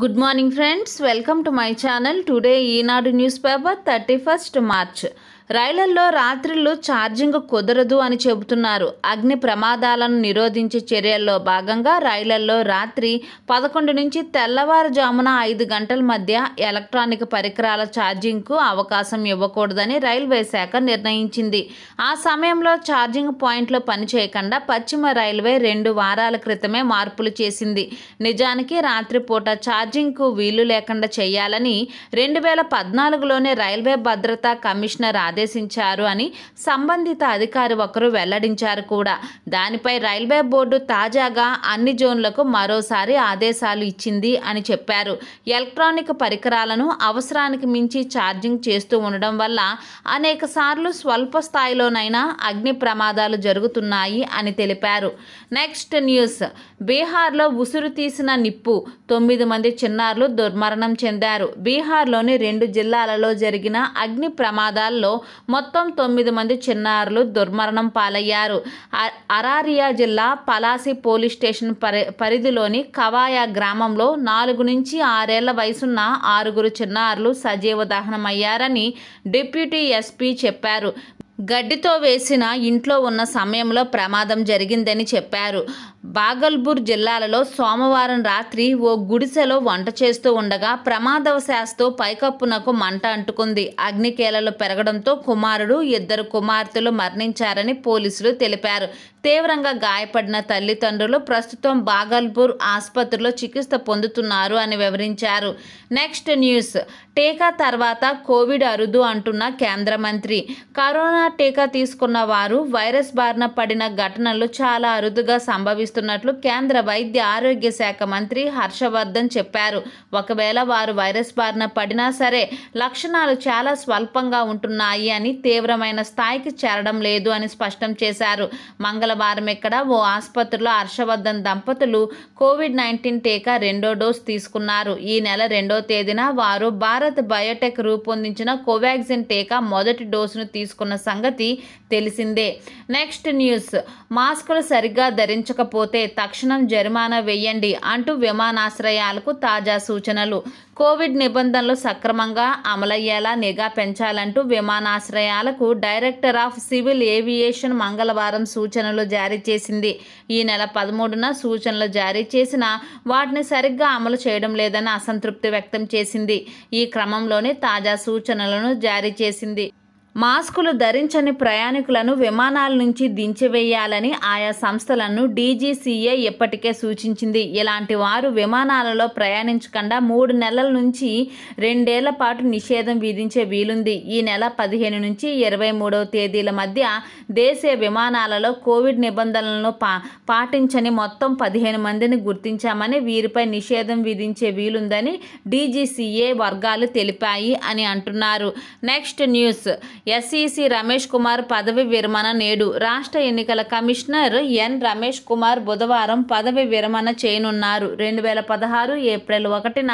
Good morning friends, welcome to my channel. Today, Enadu newspaper 31st March. రైళ్లలో రాత్రిళ్ళు charging కుదరదు అని చెబుతున్నారు అగ్ని ప్రమాదాలను నిరోధించే చర్యల్లో భాగంగా రైళ్లలో రాత్రి పదకొండు నుంచి తెల్లవారుజామున ఐదు గంటల మధ్య ఎలక్ట్రానిక్ పరికరాల ఛార్జింగ్కు అవకాశం ఇవ్వకూడదని రైల్వే శాఖ నిర్ణయించింది ఆ సమయంలో ఛార్జింగ్ పాయింట్లు పనిచేయకుండా పశ్చిమ రైల్వే రెండు వారాల క్రితమే మార్పులు చేసింది నిజానికి రాత్రిపూట ఛార్జింగ్కు వీలు లేకుండా చేయాలని రెండు వేల పద్నాలుగులోనే రైల్వే భద్రతా కమిషనర్ ఆదేశించారు అని సంబంధిత అధికారి ఒకరు వెల్లడించారు కూడా దానిపై రైల్వే బోర్డు తాజాగా అన్ని జోన్లకు మరోసారి ఆదేశాలు ఇచ్చింది అని చెప్పారు ఎలక్ట్రానిక్ పరికరాలను అవసరానికి మించి ఛార్జింగ్ చేస్తూ ఉండడం వల్ల అనేక సార్లు స్వల్ప స్థాయిలోనైనా అగ్ని ప్రమాదాలు జరుగుతున్నాయి అని తెలిపారు నెక్స్ట్ న్యూస్ బీహార్లో ఉసురు తీసిన నిప్పు తొమ్మిది మంది చిన్నారులు దుర్మరణం చెందారు బీహార్లోని రెండు జిల్లాలలో జరిగిన అగ్ని ప్రమాదాల్లో మొత్తం తొమ్మిది మంది చిన్నారులు దుర్మరణం పాలయ్యారు అరారియా జిల్లా పలాసి పోలీస్ స్టేషన్ పరి పరిధిలోని కవాయా గ్రామంలో నాలుగు నుంచి ఆరేళ్ల వయసున్న ఆరుగురు చిన్నారులు సజీవ దహనమయ్యారని డిప్యూటీ ఎస్పీ చెప్పారు గడ్డితో వేసిన ఇంట్లో ఉన్న సమయంలో ప్రమాదం జరిగిందని చెప్పారు బాగల్పూర్ జిల్లాలలో సోమవారం రాత్రి ఓ గుడిసెలో వంట చేస్తూ ఉండగా ప్రమాదవశాస్తు పైకప్పునకు మంట అంటుకుంది అగ్నికేలలు పెరగడంతో కుమారుడు ఇద్దరు కుమార్తెలు మరణించారని పోలీసులు తెలిపారు తీవ్రంగా గాయపడిన తల్లిదండ్రులు ప్రస్తుతం బాగల్పూర్ ఆసుపత్రిలో చికిత్స పొందుతున్నారు అని వివరించారు నెక్స్ట్ న్యూస్ టీకా తర్వాత కోవిడ్ అరుదు అంటున్న కేంద్ర మంత్రి కరోనా టీకా తీసుకున్న వారు వైరస్ బారిన పడిన ఘటనలు చాలా అరుదుగా సంభవిస్తాయి నిర్వహిస్తున్నట్లు కేంద్ర వైద్య ఆరోగ్య శాఖ మంత్రి హర్షవర్ధన్ చెప్పారు ఒకవేళ వారు వైరస్ బారిన పడినా సరే లక్షణాలు చాలా స్వల్పంగా ఉంటున్నాయి అని తీవ్రమైన స్థాయికి చేరడం లేదు అని స్పష్టం చేశారు మంగళవారం ఇక్కడ ఓ ఆసుపత్రిలో హర్షవర్ధన్ దంపతులు కోవిడ్ నైన్టీన్ టీకా రెండో డోస్ తీసుకున్నారు ఈ నెల రెండో తేదీన వారు భారత్ బయోటెక్ రూపొందించిన కోవాక్సిన్ టీకా మొదటి డోసును తీసుకున్న సంగతి తెలిసిందే నెక్స్ట్ న్యూస్ మాస్కులు సరిగ్గా ధరించకపోతే లేకపోతే తక్షణం జరిమానా వేయండి అంటూ విమానాశ్రయాలకు తాజా సూచనలు కోవిడ్ నిబంధనలు సక్రమంగా అమలయ్యేలా నిఘా పెంచాలంటూ విమానాశ్రయాలకు డైరెక్టర్ ఆఫ్ సివిల్ ఏవియేషన్ మంగళవారం సూచనలు జారీ చేసింది ఈ నెల పదమూడున సూచనలు జారీ చేసిన వాటిని సరిగ్గా అమలు చేయడం లేదని అసంతృప్తి వ్యక్తం చేసింది ఈ క్రమంలోనే తాజా సూచనలను జారీ చేసింది మాస్కులు ధరించని ప్రయాణికులను విమానాల నుంచి దించివేయాలని ఆయా సంస్థలను డీజీసీఏ ఇప్పటికే సూచించింది ఇలాంటి వారు విమానాలలో ప్రయాణించకుండా మూడు నెలల నుంచి రెండేళ్ల పాటు నిషేధం విధించే వీలుంది ఈ నెల పదిహేను నుంచి ఇరవై మూడవ తేదీల మధ్య దేశీయ విమానాలలో కోవిడ్ నిబంధనలను పా పాటించని మొత్తం పదిహేను మందిని గుర్తించామని వీరిపై నిషేధం విధించే వీలుందని డీజీసీఏ వర్గాలు తెలిపాయి అని అంటున్నారు next news SEC Ramesh Kumar పదవి విరమణ నేడు రాష్ట్ర ఎన్నికల కమిషనర్ ఎన్ రమేష్ కుమార్ బుధవారం పదవి విరమణ చేయనున్నారు రెండు వేల పదహారు ఏప్రిల్ ఒకటిన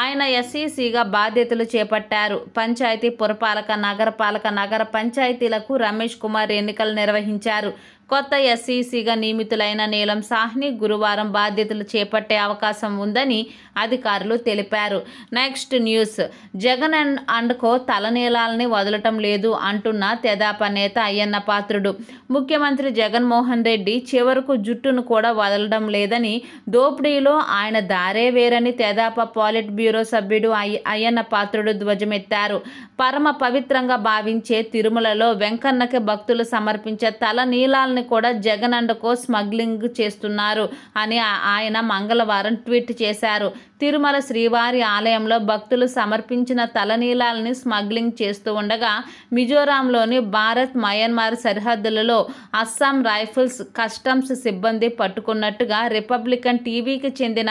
ఆయన ఎస్ఈసిగా బాధ్యతలు చేపట్టారు పంచాయతీ పురపాలక నగరపాలక నగర పంచాయతీలకు రమేష్ కుమార్ ఎన్నికలు నిర్వహించారు కొత్త ఎస్సీసీగా నియమితులైన నీలం సాహ్ని గురువారం బాధ్యతలు చేపట్టే అవకాశం ఉందని అధికారులు తెలిపారు next news Jagan and and co తలనీలాలని వదలటం లేదు అంటున్న తెదాప నేత అయ్యన్న పాత్రుడు ముఖ్యమంత్రి జగన్మోహన్ రెడ్డి చివరకు జుట్టును కూడా వదలడం లేదని దోపిడీలో ఆయన దారే వేరని తెదాప పాలిట్ బ్యూరో సభ్యుడు అయ్యన్న పాత్రుడు ధ్వజమెత్తారు పరమ పవిత్రంగా భావించే తిరుమలలో వెంకన్నకి భక్తులు సమర్పించే తలనీలాల మద్యాన్ని కూడా జగన్ అండ్ కో స్మగ్లింగ్ చేస్తున్నారు అని ఆయన మంగళవారం ట్వీట్ చేశారు తిరుమల శ్రీవారి ఆలయంలో భక్తులు సమర్పించిన తలనీలాలని స్మగ్లింగ్ చేస్తూ ఉండగా మిజోరాంలోని భారత్ మయన్మార్ సరిహద్దులలో అస్సాం రైఫిల్స్ కస్టమ్స్ సిబ్బంది పట్టుకున్నట్టుగా రిపబ్లికన్ టీవీకి చెందిన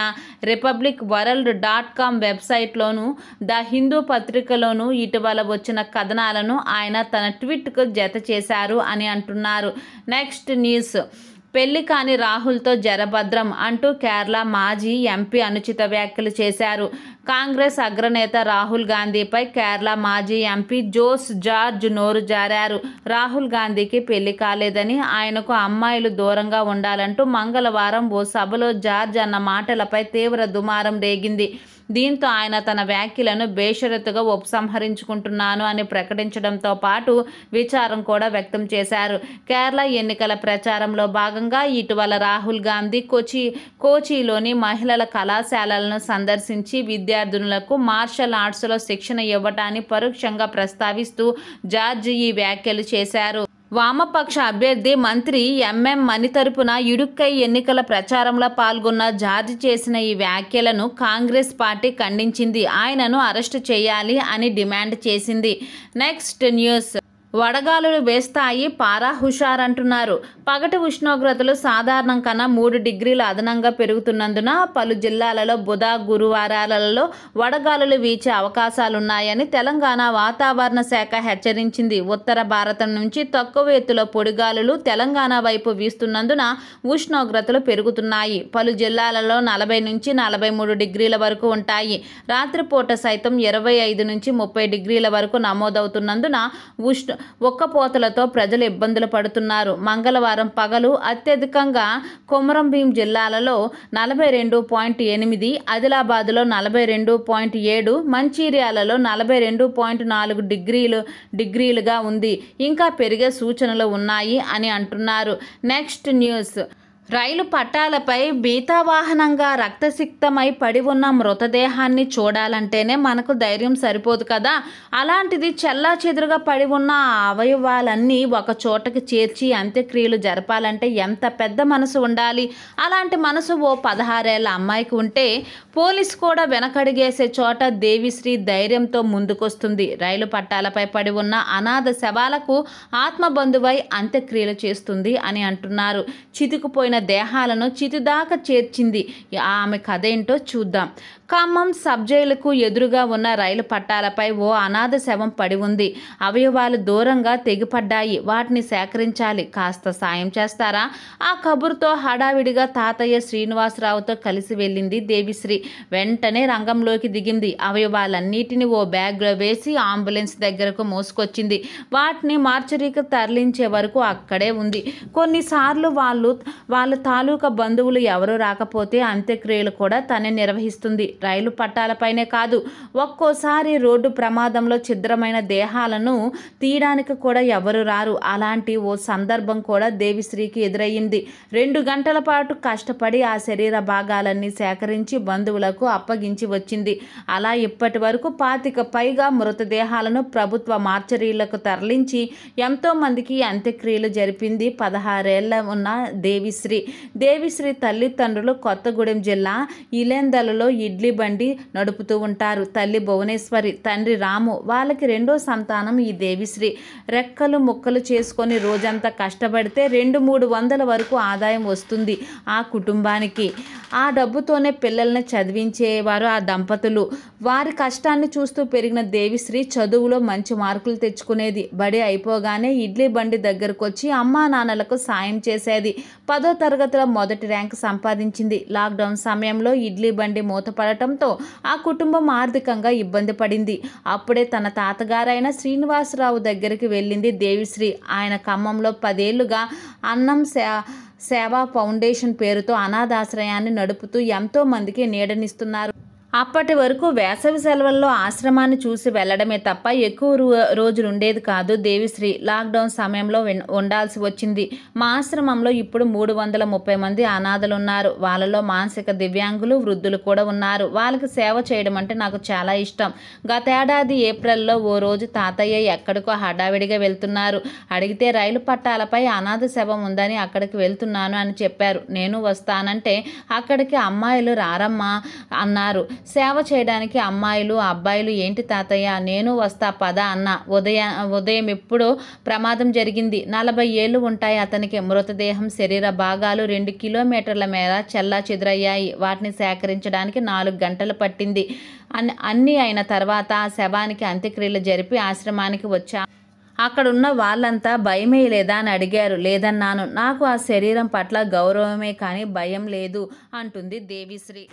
రిపబ్లిక్ వరల్డ్ డాట్ కామ్ వెబ్సైట్లోనూ ద హిందూ పత్రికలోనూ ఇటీవల వచ్చిన కథనాలను ఆయన తన ట్వీట్కు జత చేశారు అని అంటున్నారు నెక్స్ట్ న్యూస్ పెళ్లి కాని రాహుల్తో జరభద్రం అంటూ కేరళ మాజీ ఎంపీ అనుచిత వ్యాఖ్యలు చేశారు కాంగ్రెస్ అగ్రనేత రాహుల్ గాంధీపై కేరళ మాజీ ఎంపీ జోస్ జార్జ్ నోరు జారారు రాహుల్ గాంధీకి పెళ్లి కాలేదని ఆయనకు అమ్మాయిలు దూరంగా ఉండాలంటూ మంగళవారం ఓ సభలో జార్జ్ అన్న మాటలపై తీవ్ర దుమారం రేగింది దీంతో ఆయన తన వ్యాఖ్యలను బేషరతుగా ఉపసంహరించుకుంటున్నాను అని ప్రకటించడంతో పాటు విచారం కూడా వ్యక్తం చేశారు కేరళ ఎన్నికల ప్రచారంలో భాగంగా ఇటీవల రాహుల్ గాంధీ కోచి కోచిలోని మహిళల కళాశాలలను సందర్శించి విద్యార్థినులకు మార్షల్ ఆర్ట్స్లో శిక్షణ ఇవ్వటాన్ని పరోక్షంగా ప్రస్తావిస్తూ జార్జ్ ఈ వ్యాఖ్యలు చేశారు వామపక్ష అభ్యర్థి మంత్రి ఎంఎం మణి తరపున ఇడుక్కై ఎన్నికల ప్రచారంలో పాల్గొన్న జారీ చేసిన ఈ వ్యాఖ్యలను కాంగ్రెస్ పార్టీ ఖండించింది ఆయనను అరెస్టు చేయాలి అని డిమాండ్ చేసింది నెక్స్ట్ న్యూస్ వడగాలులు వేస్తాయి పారా హుషారంటున్నారు అంటున్నారు పగటి ఉష్ణోగ్రతలు సాధారణం కన్నా మూడు డిగ్రీల అదనంగా పెరుగుతున్నందున పలు జిల్లాలలో బుధ గురువారాలలో వడగాలులు వీచే అవకాశాలున్నాయని తెలంగాణ వాతావరణ శాఖ హెచ్చరించింది ఉత్తర భారతం నుంచి తక్కువ ఎత్తులో పొడిగాలులు తెలంగాణ వైపు వీస్తున్నందున ఉష్ణోగ్రతలు పెరుగుతున్నాయి పలు జిల్లాలలో నలభై నుంచి నలభై మూడు డిగ్రీల వరకు ఉంటాయి రాత్రిపూట సైతం ఇరవై ఐదు నుంచి ముప్పై డిగ్రీల వరకు నమోదవుతున్నందున ఉష్ణ ఉక్కపోతలతో ప్రజలు ఇబ్బందులు పడుతున్నారు మంగళవారం పగలు అత్యధికంగా కొమరంభీం జిల్లాలలో నలభై రెండు పాయింట్ ఎనిమిది ఆదిలాబాద్లో నలభై రెండు పాయింట్ ఏడు మంచిర్యాలలో నలభై రెండు పాయింట్ నాలుగు డిగ్రీలు డిగ్రీలుగా ఉంది ఇంకా పెరిగే సూచనలు ఉన్నాయి అని అంటున్నారు నెక్స్ట్ న్యూస్ రైలు పట్టాలపై బీతావాహనంగా రక్తసిక్తమై పడి ఉన్న మృతదేహాన్ని చూడాలంటేనే మనకు ధైర్యం సరిపోదు కదా అలాంటిది చెల్లా చెదురుగా పడి ఉన్న అవయవాలన్నీ ఒక చోటకి చేర్చి అంత్యక్రియలు జరపాలంటే ఎంత పెద్ద మనసు ఉండాలి అలాంటి మనసు ఓ పదహారేళ్ల అమ్మాయికి ఉంటే పోలీస్ కూడా వెనకడిగేసే చోట దేవిశ్రీ ధైర్యంతో ముందుకొస్తుంది రైలు పట్టాలపై పడి ఉన్న అనాథ శవాలకు ఆత్మబంధువై అంత్యక్రియలు చేస్తుంది అని అంటున్నారు చితికిపోయిన చనిపోయిన దేహాలను చితిదాకా చేర్చింది ఆమె కథ ఏంటో చూద్దాం ఖమ్మం సబ్ జైలుకు ఎదురుగా ఉన్న రైలు పట్టాలపై ఓ అనాథ శవం పడి ఉంది అవయవాలు దూరంగా తెగిపడ్డాయి వాటిని సేకరించాలి కాస్త సాయం చేస్తారా ఆ కబుర్తో హడావిడిగా తాతయ్య శ్రీనివాసరావుతో కలిసి వెళ్ళింది దేవిశ్రీ వెంటనే రంగంలోకి దిగింది అవయవాలన్నిటిని ఓ బ్యాగ్లో వేసి అంబులెన్స్ దగ్గరకు మోసుకొచ్చింది వాటిని మార్చరీకి తరలించే వరకు అక్కడే ఉంది కొన్నిసార్లు వాళ్ళు వాళ్ళ వాళ్ళ తాలూకా బంధువులు ఎవరూ రాకపోతే అంత్యక్రియలు కూడా తనే నిర్వహిస్తుంది రైలు పట్టాలపైనే కాదు ఒక్కోసారి రోడ్డు ప్రమాదంలో ఛిద్రమైన దేహాలను తీయడానికి కూడా ఎవరు రారు అలాంటి ఓ సందర్భం కూడా దేవిశ్రీకి ఎదురయ్యింది రెండు గంటల పాటు కష్టపడి ఆ శరీర భాగాలన్నీ సేకరించి బంధువులకు అప్పగించి వచ్చింది అలా ఇప్పటి వరకు పాతిక పైగా మృతదేహాలను ప్రభుత్వ మార్చరీలకు తరలించి ఎంతోమందికి అంత్యక్రియలు జరిపింది పదహారేళ్ల ఉన్న దేవిశ్రీ దేవిశ్రీ దేవిశ్రీ తల్లిదండ్రులు కొత్తగూడెం జిల్లా ఇలేందలలో ఇడ్లీ బండి నడుపుతూ ఉంటారు తల్లి భువనేశ్వరి తండ్రి రాము వాళ్ళకి రెండో సంతానం ఈ దేవిశ్రీ రెక్కలు ముక్కలు చేసుకొని రోజంతా కష్టపడితే రెండు మూడు వందల వరకు ఆదాయం వస్తుంది ఆ కుటుంబానికి ఆ డబ్బుతోనే పిల్లల్ని చదివించేవారు ఆ దంపతులు వారి కష్టాన్ని చూస్తూ పెరిగిన దేవిశ్రీ చదువులో మంచి మార్కులు తెచ్చుకునేది బడి అయిపోగానే ఇడ్లీ బండి దగ్గరకు వచ్చి అమ్మా నాన్నలకు సాయం చేసేది పదో తరగతిలో మొదటి ర్యాంక్ సంపాదించింది లాక్డౌన్ సమయంలో ఇడ్లీ బండి మూతపడటంతో ఆ కుటుంబం ఆర్థికంగా ఇబ్బంది పడింది అప్పుడే తన తాతగారైన శ్రీనివాసరావు దగ్గరికి వెళ్ళింది దేవిశ్రీ ఆయన ఖమ్మంలో పదేళ్లుగా అన్నం సేవా ఫౌండేషన్ పేరుతో అనాథాశ్రయాన్ని నడుపుతూ ఎంతో మందికి నీడనిస్తున్నారు అప్పటి వరకు వేసవి సెలవుల్లో ఆశ్రమాన్ని చూసి వెళ్ళడమే తప్ప ఎక్కువ రోజులు ఉండేది కాదు దేవిశ్రీ లాక్డౌన్ సమయంలో ఉండాల్సి వచ్చింది మా ఆశ్రమంలో ఇప్పుడు మూడు వందల ముప్పై మంది అనాథలు ఉన్నారు వాళ్ళలో మానసిక దివ్యాంగులు వృద్ధులు కూడా ఉన్నారు వాళ్ళకి సేవ చేయడం అంటే నాకు చాలా ఇష్టం గతేడాది ఏప్రిల్లో ఓ రోజు తాతయ్య ఎక్కడికో హడావిడిగా వెళ్తున్నారు అడిగితే రైలు పట్టాలపై అనాథ శవం ఉందని అక్కడికి వెళ్తున్నాను అని చెప్పారు నేను వస్తానంటే అక్కడికి అమ్మాయిలు రారమ్మా అన్నారు సేవ చేయడానికి అమ్మాయిలు అబ్బాయిలు ఏంటి తాతయ్య నేను వస్తా పద అన్న ఉదయం ఉదయం ఎప్పుడు ప్రమాదం జరిగింది నలభై ఏళ్ళు ఉంటాయి అతనికి మృతదేహం శరీర భాగాలు రెండు కిలోమీటర్ల మేర చెల్లా చెదురయ్యాయి వాటిని సేకరించడానికి నాలుగు గంటలు పట్టింది అన్ని అన్నీ అయిన తర్వాత ఆ శవానికి అంత్యక్రియలు జరిపి ఆశ్రమానికి వచ్చా అక్కడున్న వాళ్ళంతా భయమే లేదా అని అడిగారు లేదన్నాను నాకు ఆ శరీరం పట్ల గౌరవమే కానీ భయం లేదు అంటుంది దేవిశ్రీ